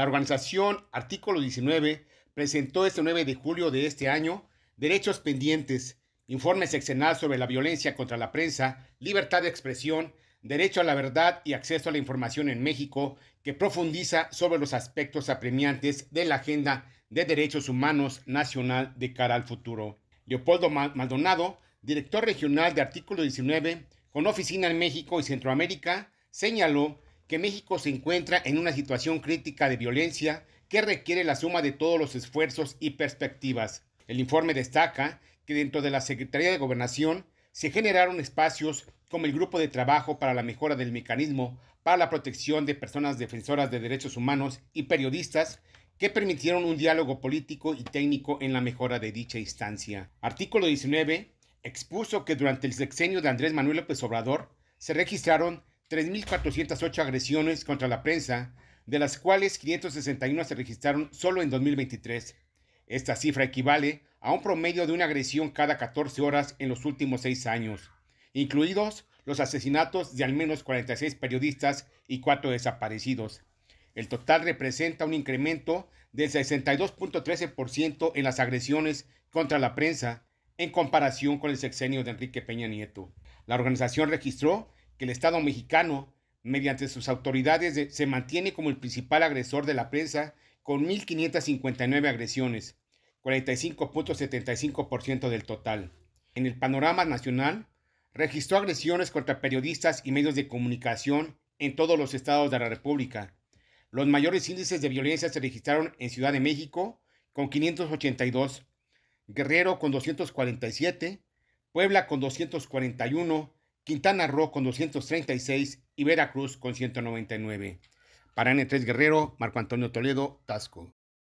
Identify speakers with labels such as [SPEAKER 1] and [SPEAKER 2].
[SPEAKER 1] La organización Artículo 19 presentó este 9 de julio de este año Derechos Pendientes, informe seccional sobre la violencia contra la prensa, libertad de expresión, derecho a la verdad y acceso a la información en México, que profundiza sobre los aspectos apremiantes de la Agenda de Derechos Humanos Nacional de cara al futuro. Leopoldo Maldonado, director regional de Artículo 19, con oficina en México y Centroamérica, señaló que México se encuentra en una situación crítica de violencia que requiere la suma de todos los esfuerzos y perspectivas. El informe destaca que dentro de la Secretaría de Gobernación se generaron espacios como el Grupo de Trabajo para la Mejora del Mecanismo para la Protección de Personas Defensoras de Derechos Humanos y Periodistas, que permitieron un diálogo político y técnico en la mejora de dicha instancia. Artículo 19 expuso que durante el sexenio de Andrés Manuel López Obrador se registraron 3.408 agresiones contra la prensa, de las cuales 561 se registraron solo en 2023. Esta cifra equivale a un promedio de una agresión cada 14 horas en los últimos seis años, incluidos los asesinatos de al menos 46 periodistas y cuatro desaparecidos. El total representa un incremento del 62.13% en las agresiones contra la prensa en comparación con el sexenio de Enrique Peña Nieto. La organización registró que el Estado mexicano, mediante sus autoridades, se mantiene como el principal agresor de la prensa con 1.559 agresiones, 45.75% del total. En el panorama nacional, registró agresiones contra periodistas y medios de comunicación en todos los estados de la República. Los mayores índices de violencia se registraron en Ciudad de México, con 582, Guerrero con 247, Puebla con 241, Quintana Roo con 236 y Veracruz con 199. Para N3 Guerrero, Marco Antonio Toledo, Tasco.